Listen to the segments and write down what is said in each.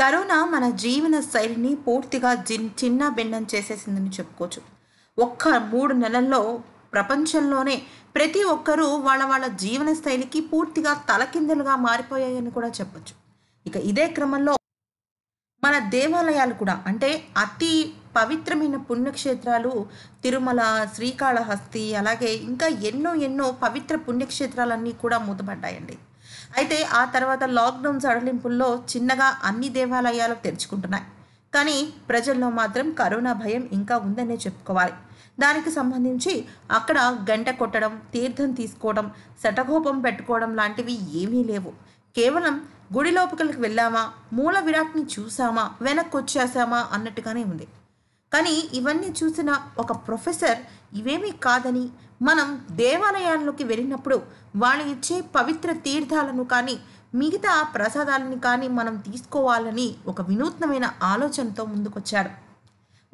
corona మన జీవన శైలిని పూర్తిగా జిన్ చిన్న భిన్నం చేసేసిందని చెప్పుకోవచ్చు ఒక్క మూడు నెలల్లో ప్రపంచంలోనే ప్రతి ఒక్కరూ వాళ్ళ వాళ్ళ జీవన శైలికి పూర్తిగా తలకిందులుగా మారిపోయాయని కూడా చెప్పచ్చు ఇక ఇదే క్రమంలో మన దేవాలయాలు కూడా అంటే అతి పవిత్రమైన పుణ్యక్షేత్రాలు తిరుమల శ్రీకాళహస్తి అలాగే ఇంకా ఎన్నో ఎన్నో పవిత్ర పుణ్యక్షేత్రాలన్నీ కూడా మూతపడ్డాయండి అయితే ఆ తర్వాత లాక్డౌన్ సడలింపుల్లో చిన్నగా అన్ని దేవాలయాలు తెరుచుకుంటున్నాయి కానీ ప్రజల్లో మాత్రం కరోనా భయం ఇంకా ఉందనే చెప్పుకోవాలి దానికి సంబంధించి అక్కడ గంట కొట్టడం తీర్థం తీసుకోవడం శటకోపం పెట్టుకోవడం లాంటివి ఏమీ లేవు కేవలం గుడి లోపలికి వెళ్ళామా మూల విరాట్ని చూసామా వెనక్కి వచ్చేసామా అన్నట్టుగానే ఉంది కానీ ఇవన్నీ చూసిన ఒక ప్రొఫెసర్ ఇవేమీ కాదని మనం దేవాలయాల్లోకి వెళ్ళినప్పుడు వాళ్ళు ఇచ్చే పవిత్ర తీర్థాలను కానీ మిగతా ప్రసాదాలని కానీ మనం తీసుకోవాలని ఒక వినూత్నమైన ఆలోచనతో ముందుకొచ్చారు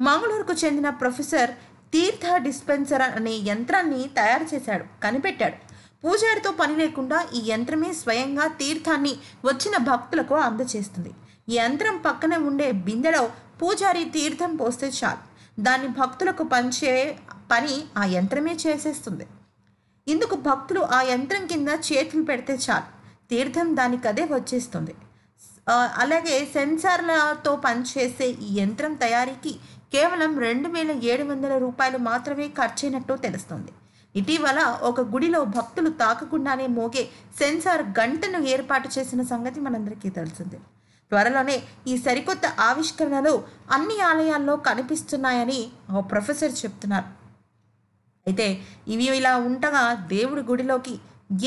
మంగళూరుకు చెందిన ప్రొఫెసర్ తీర్థ డిస్పెన్సర్ అనే యంత్రాన్ని తయారు చేశాడు కనిపెట్టాడు పూజారితో పని లేకుండా ఈ యంత్రమే స్వయంగా తీర్థాన్ని వచ్చిన భక్తులకు అందజేస్తుంది యంత్రం పక్కనే ఉండే బిందెలో పూజారి తీర్థం పోస్తే చాలు దాన్ని భక్తులకు పంచే పని ఆ యంత్రమే చేసేస్తుంది ఇందుకు భక్తులు ఆ యంత్రం కింద చేతులు పెడితే చాలు తీర్థం దానికదే వచ్చేస్తుంది అలాగే సెన్సార్లతో పనిచేసే ఈ యంత్రం తయారీకి కేవలం రెండు వేల ఏడు వందల రూపాయలు మాత్రమే ఖర్చైనట్టు తెలుస్తుంది ఇటీవల ఒక గుడిలో భక్తులు తాకకుండానే మోగే సెన్సార్ గంటను ఏర్పాటు చేసిన సంగతి మనందరికీ తెలిసిందే త్వరలోనే ఈ సరికొత్త ఆవిష్కరణలు అన్ని ఆలయాల్లో కనిపిస్తున్నాయని ఓ ప్రొఫెసర్ చెప్తున్నారు అయితే ఇవి ఇలా ఉండగా దేవుడి గుడిలోకి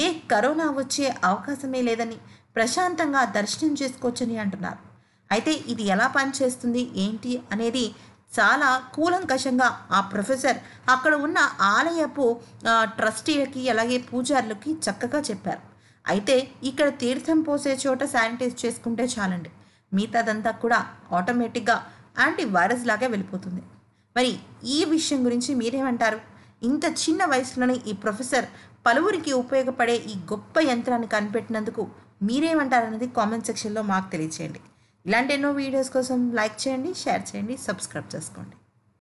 ఏ కరోనా వచ్చే అవకాశమే లేదని ప్రశాంతంగా దర్శనం చేసుకోవచ్చని అంటున్నారు అయితే ఇది ఎలా పనిచేస్తుంది ఏంటి అనేది చాలా కూలంకషంగా ఆ ప్రొఫెసర్ అక్కడ ఉన్న ఆలయపు ట్రస్టీలకి అలాగే పూజారులకి చక్కగా చెప్పారు అయితే ఇక్కడ తీర్థం పోసే చోట శానిటైజ్ చేసుకుంటే చాలండి మిగతాదంతా కూడా ఆటోమేటిక్గా యాంటీ వైరస్ లాగా వెళ్ళిపోతుంది మరి ఈ విషయం గురించి మీరేమంటారు ఇంత చిన్న వయసులోనే ఈ ప్రొఫెసర్ పలువురికి ఉపయోగపడే ఈ గొప్ప యంత్రాన్ని కనిపెట్టినందుకు మీరేమంటారనేది కామెంట్ సెక్షన్లో మాకు తెలియచేయండి ఇలాంటి ఎన్నో వీడియోస్ కోసం లైక్ చేయండి షేర్ చేయండి సబ్స్క్రైబ్ చేసుకోండి